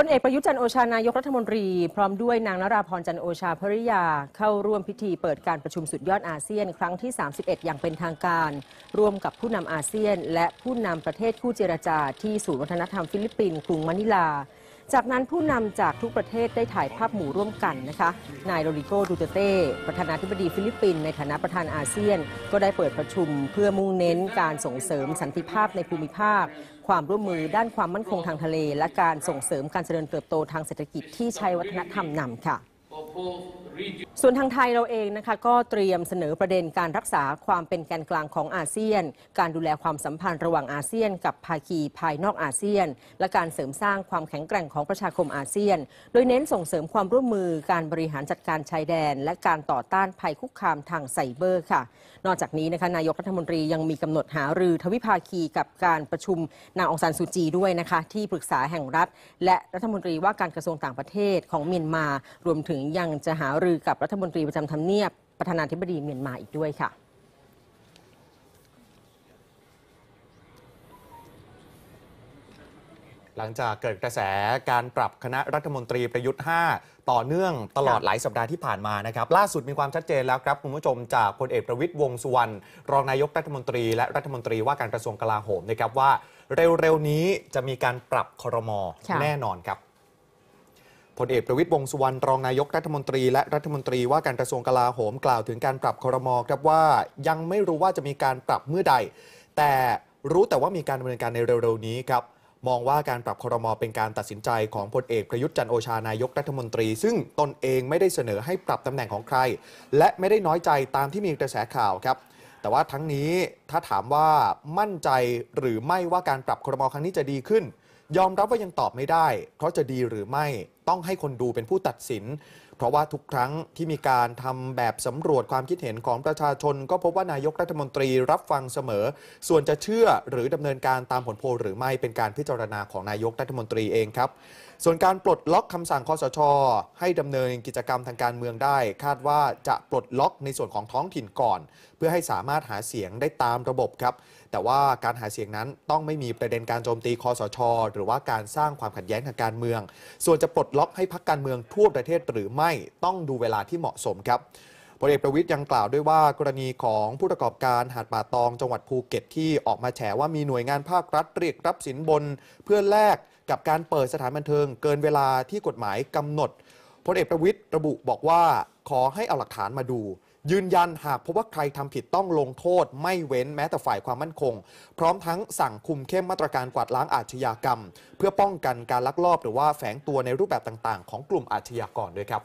พลเอกประยุจันโอชา นายกรัฐมนตรี พร้อมด้วยนางนราพรจันโอชาภริยา เข้าร่วมพิธีเปิดการประชุมสุดยอดอาเซียน ครั้งที่ 31 อย่างเป็นทางการ ร่วมกับผู้นำอาเซียน และผู้นำประเทศคู่เจรจา ที่ศูนย์วัฒนธรรมฟิลิปปินส์กรุงมะนิลาจากนั้นผู้นำจากทุกประเทศได้ถ่ายภาพหมู่ร่วมกันนะคะ นายโรดิโก ดูเตเต้ประธานาธิบดีฟิลิปปินส์ในฐานะประธานอาเซียน ก็ได้เปิดประชุมเพื่อมุ่งเน้นการส่งเสริมสันติภาพในภูมิภาคความร่วมมือด้านความมั่นคงทางทะเล และการส่งเสริมการเจริญเติบโตทางเศรษฐกิจที่ใช้วัฒนธรรมนำค่ะส่วนทางไทยเราเองนะคะก็เตรียมเสนอประเด็นการรักษาความเป็นแกนกลางของอาเซียน การดูแลความสัมพันธ์ระหว่างอาเซียน กับภาคีภายนอกอาเซียน และการเสริมสร้างความแข็งแกร่งของประชาคมอาเซียน โดยเน้นส่งเสริมความร่วมมือการบริหารจัดการชายแดน และการต่อต้านภัยคุกคามทางไซเบอร์ค่ะ นอกจากนี้นะคะนายกรัฐมนตรียังมีกำหนดหารือทวิภาคีกับการประชุมนางองซานสุจีด้วยนะคะที่ปรึกษาแห่งรัฐ และรัฐมนตรีว่าการกระทรวงต่างประเทศของเมียนมารวมถึงยังจะหารือกับรัฐมนตรี ประจำทำเนียบประธานาธิบดีเมียนมาอีกด้วยค่ะ หลังจากเกิดกระแสการปรับคณะรัฐมนตรีประยุทธ์ 5 ต่อเนื่องตลอดหลายสัปดาห์ที่ผ่านมานะครับล่าสุดมีความชัดเจนแล้วครับ คุณผู้ชมจากพลเอกประวิตยวงสุวรรณรองนายกรัฐมนตรีและรัฐมนตรีว่าการกระทรวงกลาโหมนะครับว่าเร็วๆนี้จะมีการปรับครมแน่นอนครับพลเอกประวิตยวงสุวรรณรองนายกรัฐมนตรีและรัฐมนตรีว่าการกระทรวงกลาโหม กล่าวถึง การปรับครมครับว่ายังไม่รู้ว่าจะมีการปรับเมื่อใด แต่รู้แต่ว่ามีการดำเนินการในเร็วๆนี้ครับมองว่าการปรับครมเป็นการตัดสินใจของพลเอกประยุทธ์จันโอชานายกรัฐมนตรีซึ่งตนเองไม่ได้เสนอให้ปรับตำแหน่งของใคร และไม่ได้น้อยใจตามที่มีกระแสข่าวครับ แต่ว่าทั้งนี้ถ้าถามว่ามั่นใจหรือไม่ว่าการปรับครมครั้งนี้จะดีขึ้น ยอมรับว่ายังตอบไม่ได้ เพราะจะดีหรือไม่ต้องให้คนดูเป็นผู้ตัดสิน เพราะว่าทุกครั้งที่มีการทำแบบสำรวจความคิดเห็นของประชาชนก็พบว่านายกรัฐมนตรีรับฟังเสมอ ส่วนจะเชื่อหรือดำเนินการตามผลโพลหรือไม่เป็นการพิจารณา ของนายกรัฐมนตรีเองครับ ส่วนการปลดล็อกคำสั่งคอสชให้ดำเนินกิจกรรมทางการเมืองได้ คาดว่าจะปลดล็อกในส่วนของท้องถิ่นก่อน เพื่อให้สามารถหาเสียงได้ตามระบบครับ แต่ว่าการหาเสียงนั้นต้องไม่มีประเด็นการโจมตีคอสชหรือว่าการสร้างความขัดแย้งทางการเมือง ส่วนจะปลดล็อกให้พักการเมืองทั่วประเทศหรือไม่ต้องดูเวลาที่เหมาะสมครับพลเอกประวิทย์ยังกล่าวด้วยว่า กรณีของผู้ประกอบการหาดป่าตองจังหวัดภูเก็ตที่ออกมาแฉว่ามีหน่วยงานภาครัฐ เรียกรับสินบน เพื่อแลกกับการเปิดสถานบันเทิงเกินเวลาที่กฎหมายกำหนดพลเอกประวิทย์ระบุบอกว่าขอให้เอาหลักฐานมาดูยืนยันหากพบว่าใครทำผิดต้องลงโทษไม่เว้นแม้แต่ฝ่ายความมั่นคง พร้อมทั้งสั่งคุมเข้มมาตรการกวาดล้างอาชญากรรม เพื่อป้องกันการลักลอบหรือว่าแฝงตัวในรูปแบบต่าง ๆ ของกลุ่มอาชญากรด้วยครับ